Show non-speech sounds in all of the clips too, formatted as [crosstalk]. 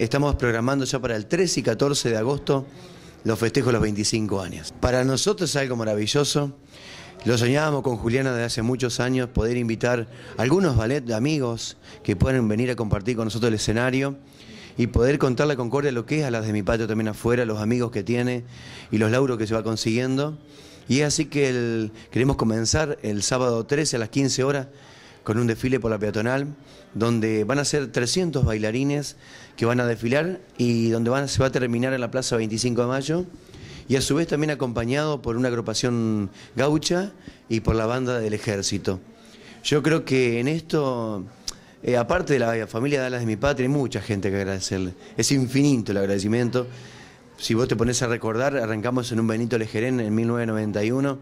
Estamos programando ya para el 13 y 14 de agosto los festejos de los 25 años. Para nosotros es algo maravilloso. Lo soñábamos con Juliana desde hace muchos años, poder invitar algunos ballet de amigos que puedan venir a compartir con nosotros el escenario y poder contar la concordia lo que es a las de mi patio también afuera, los amigos que tiene y los lauros que se va consiguiendo. Y es así que queremos comenzar el sábado 13 a las 15 horas con un desfile por la peatonal, donde van a ser 300 bailarines que van a desfilar y donde se va a terminar en la Plaza 25 de Mayo, y a su vez también acompañado por una agrupación gaucha y por la banda del ejército. Yo creo que en esto, eh, aparte de la familia de Alas de mi Patria, hay mucha gente que agradecerle. Es infinito el agradecimiento. Si vos te pones a recordar, arrancamos en un Benito Lejeren en 1991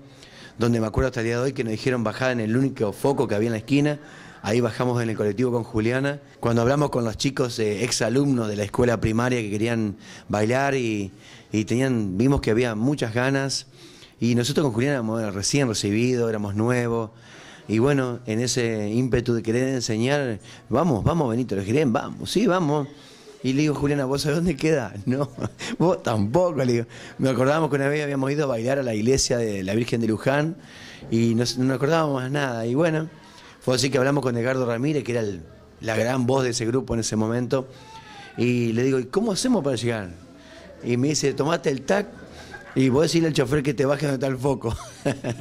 donde me acuerdo hasta el día de hoy que nos dijeron bajar en el único foco que había en la esquina. Ahí bajamos en el colectivo con Juliana. Cuando hablamos con los chicos eh, ex-alumnos de la escuela primaria que querían bailar y, tenían, vimos que había muchas ganas. Y nosotros con Juliana éramos eh, recién recibidos, éramos nuevos. Y bueno, en ese ímpetu de querer enseñar, vamos, vamos Benito, los quieren, vamos, sí, vamos. Y le digo, Juliana, ¿vos sabés dónde queda? [laughs] No, vos tampoco, le digo. Me acordábamos que una vez habíamos ido a bailar a la iglesia de la Virgen de Luján y no, nos acordábamos más nada. Y bueno, fue así que hablamos con Edgardo Ramírez, que era la gran voz de ese grupo en ese momento. Y le digo, ¿y cómo hacemos para llegar? Y me dice, tomate el tac y vos decirle al chofer que te baje donde está el foco. [laughs]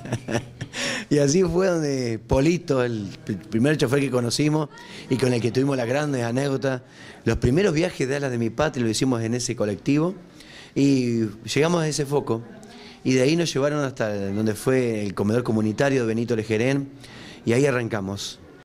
Y así fue donde Polito, el primer chofer que conocimos y con el que tuvimos las grandes anécdotas, los primeros viajes de Alas de mi Patria lo hicimos en ese colectivo y llegamos a ese foco. Y de ahí nos llevaron hasta donde fue el comedor comunitario de Benito Lejeren y ahí arrancamos.